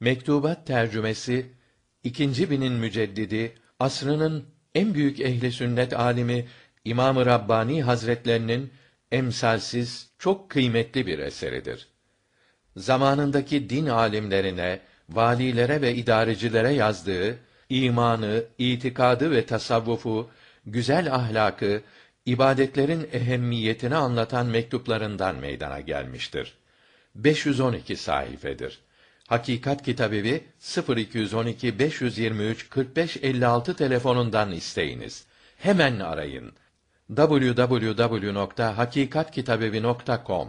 Mektubat tercümesi ikinci binin müceddidi asrının en büyük ehli sünnet alimi İmam-ı Rabbani Hazretlerinin emsalsiz çok kıymetli bir eseridir. Zamanındaki din alimlerine, valilere ve idarecilere yazdığı imanı, itikadı ve tasavvufu, güzel ahlakı, ibadetlerin ehemmiyetini anlatan mektuplarından meydana gelmiştir. 512 sayfedir. Hakikat Kitabevi 0212 523 45 56 telefonundan isteyiniz. Hemen arayın. www.hakikatkitabevi.com